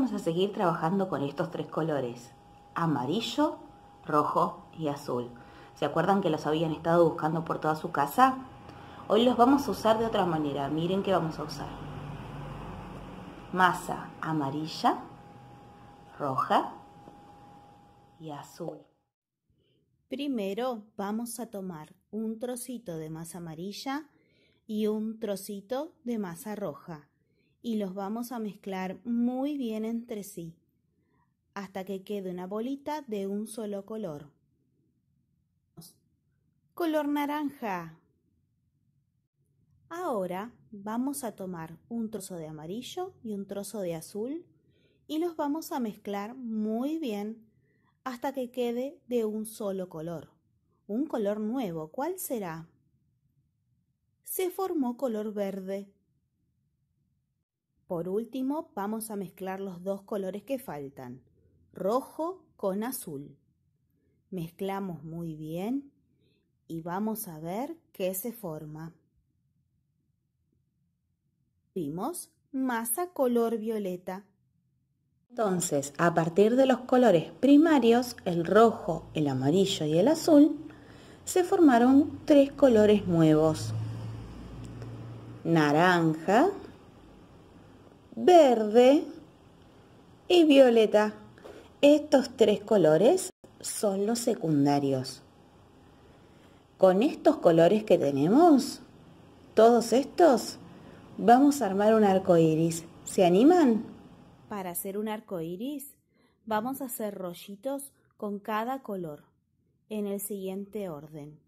vamos a seguir trabajando con estos tres colores, amarillo, rojo y azul. ¿Se acuerdan que los habían estado buscando por toda su casa? Hoy los vamos a usar de otra manera. Miren qué vamos a usar. Masa amarilla, roja y azul. Primero vamos a tomar un trocito de masa amarilla y un trocito de masa roja y los vamos a mezclar muy bien entre sí hasta que quede una bolita de un solo color. Color naranja. Ahora vamos a tomar un trozo de amarillo y un trozo de azul y los vamos a mezclar muy bien hasta que quede de un solo color. Un color nuevo, ¿cuál será? Se formó color verde por último, vamos a mezclar los dos colores que faltan, rojo con azul. Mezclamos muy bien y vamos a ver qué se forma. Vimos masa color violeta. Entonces, a partir de los colores primarios, el rojo, el amarillo y el azul, se formaron tres colores nuevos. Naranja, verde y violeta. Estos tres colores son los secundarios. Con estos colores que tenemos, todos estos, vamos a armar un arco iris. ¿Se animan? Para hacer un arco iris, vamos a hacer rollitos con cada color en el siguiente orden: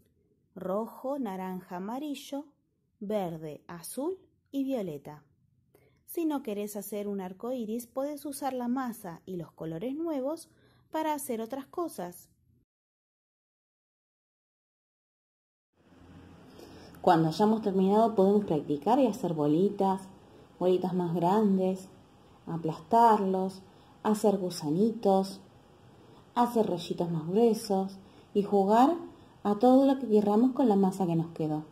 rojo, naranja, amarillo, verde, azul y violeta. Si no querés hacer un arco iris, podés usar la masa y los colores nuevos para hacer otras cosas. Cuando hayamos terminado podemos practicar y hacer bolitas, bolitas más grandes, aplastarlos, hacer gusanitos, hacer rollitos más gruesos y jugar a todo lo que querramos con la masa que nos quedó.